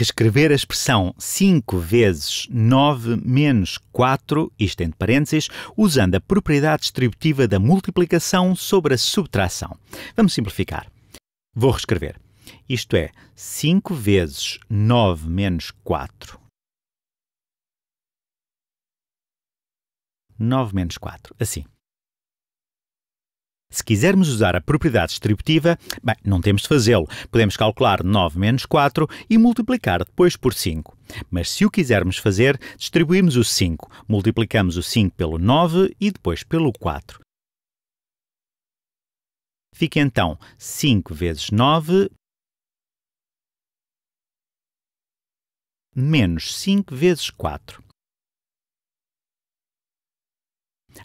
reescrever a expressão 5 vezes 9 menos 4, isto entre parênteses, usando a propriedade distributiva da multiplicação sobre a subtração. Vamos simplificar. Vou reescrever. Isto é 5 vezes 9 menos 4. 9 menos 4, assim. Se quisermos usar a propriedade distributiva, bem, não temos de fazê-lo. Podemos calcular 9 menos 4 e multiplicar depois por 5. Mas se o quisermos fazer, distribuímos o 5, multiplicamos o 5 pelo 9 e depois pelo 4. Fica então 5 vezes 9 menos 5 vezes 4.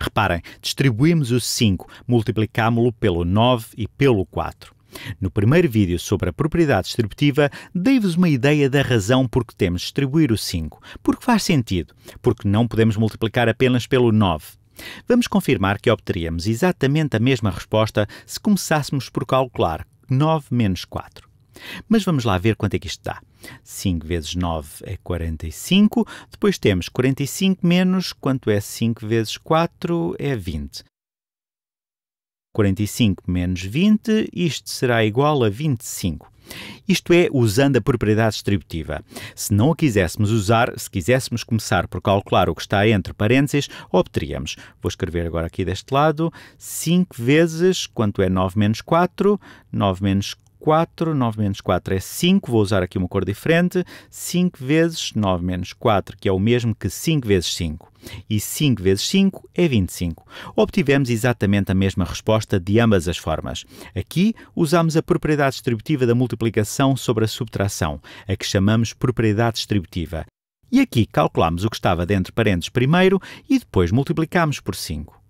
Reparem, distribuímos o 5, multiplicámo-lo pelo 9 e pelo 4. No primeiro vídeo sobre a propriedade distributiva, dei-vos uma ideia da razão por que temos de distribuir o 5, porque faz sentido, porque não podemos multiplicar apenas pelo 9. Vamos confirmar que obteríamos exatamente a mesma resposta se começássemos por calcular 9 menos 4. Mas vamos lá ver quanto é que isto dá. 5 vezes 9 é 45. Depois temos 45 menos quanto é 5 vezes 4 é 20. 45 menos 20, isto será igual a 25. Isto é, usando a propriedade distributiva. Se não a quiséssemos usar, se quiséssemos começar por calcular o que está entre parênteses, obteríamos. Vou escrever agora aqui deste lado: 5 vezes quanto é 9 menos 4? 9 menos 4. 4, 9 menos 4 é 5, vou usar aqui uma cor diferente, 5 vezes 9 menos 4, que é o mesmo que 5 vezes 5. E 5 vezes 5 é 25. Obtivemos exatamente a mesma resposta de ambas as formas. Aqui usamos a propriedade distributiva da multiplicação sobre a subtração, a que chamamos propriedade distributiva. E aqui calculamos o que estava dentro parênteses primeiro e depois multiplicamos por 5.